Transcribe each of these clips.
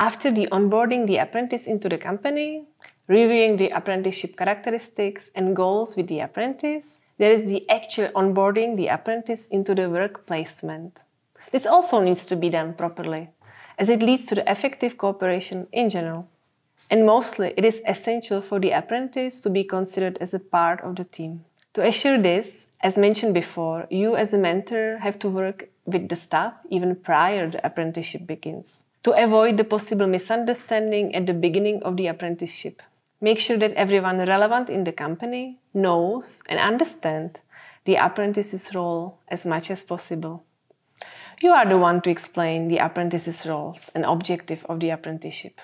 After the onboarding the apprentice into the company, reviewing the apprenticeship characteristics and goals with the apprentice, there is the actual onboarding the apprentice into the work placement. This also needs to be done properly, as it leads to the effective cooperation in general. And mostly, it is essential for the apprentice to be considered as a part of the team. To assure this, as mentioned before, you as a mentor have to work with the staff even prior the apprenticeship begins to avoid the possible misunderstanding at the beginning of the apprenticeship. Make sure that everyone relevant in the company knows and understands the apprentice's role as much as possible. You are the one to explain the apprentice's roles and objective of the apprenticeship.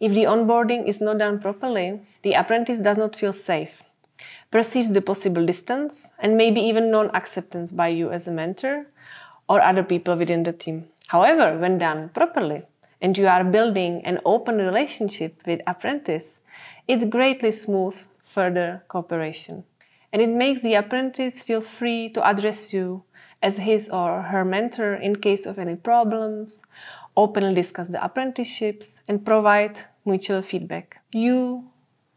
If the onboarding is not done properly, the apprentice does not feel safe, perceives the possible distance, and maybe even non acceptance by you as a mentor or other people within the team. However, when done properly and you are building an open relationship with apprentice, it greatly smooths further cooperation. And it makes the apprentice feel free to address you as his or her mentor in case of any problems, openly discuss the apprenticeships, and provide mutual feedback. You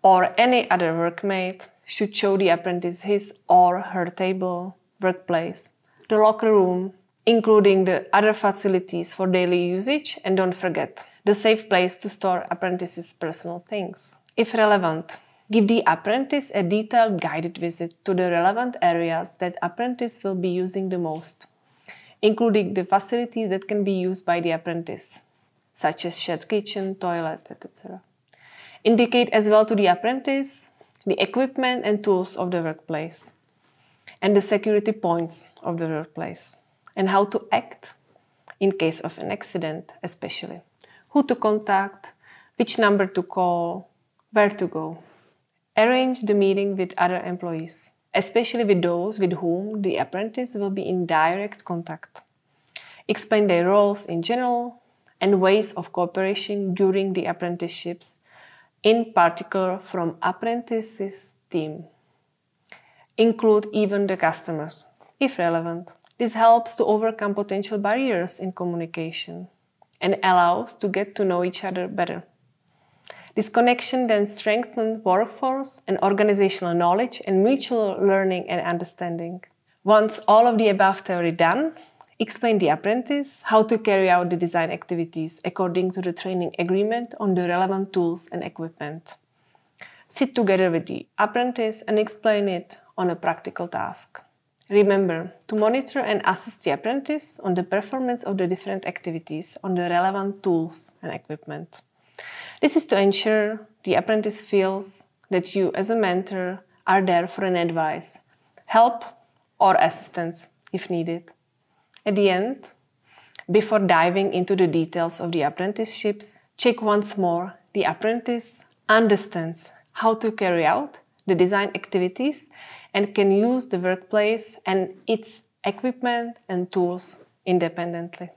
or any other workmate should show the apprentice his or her table, workplace, the locker room, including the other facilities for daily usage, and don't forget the safe place to store apprentices' personal things. If relevant, give the apprentice a detailed guided visit to the relevant areas that apprentice will be using the most, including the facilities that can be used by the apprentice, such as shared kitchen, toilet, etc. Indicate as well to the apprentice the equipment and tools of the workplace and the security points of the workplace and how to act in case of an accident, especially. Who to contact, which number to call, where to go. Arrange the meeting with other employees, especially with those with whom the apprentice will be in direct contact. Explain their roles in general and ways of cooperation during the apprenticeships, in particular from apprentices team. Include even the customers, if relevant, this helps to overcome potential barriers in communication and allows to get to know each other better. This connection then strengthens workforce and organizational knowledge and mutual learning and understanding. Once all of the above theory done, explain the apprentice how to carry out the design activities according to the training agreement on the relevant tools and equipment. Sit together with the apprentice and explain it on a practical task. Remember to monitor and assist the apprentice on the performance of the different activities on the relevant tools and equipment. This is to ensure the apprentice feels that you as a mentor are there for an advice, help or assistance if needed. At the end, before diving into the details of the apprenticeships, check once more the apprentice understands how to carry out the design activities and can use the workplace and its equipment and tools independently.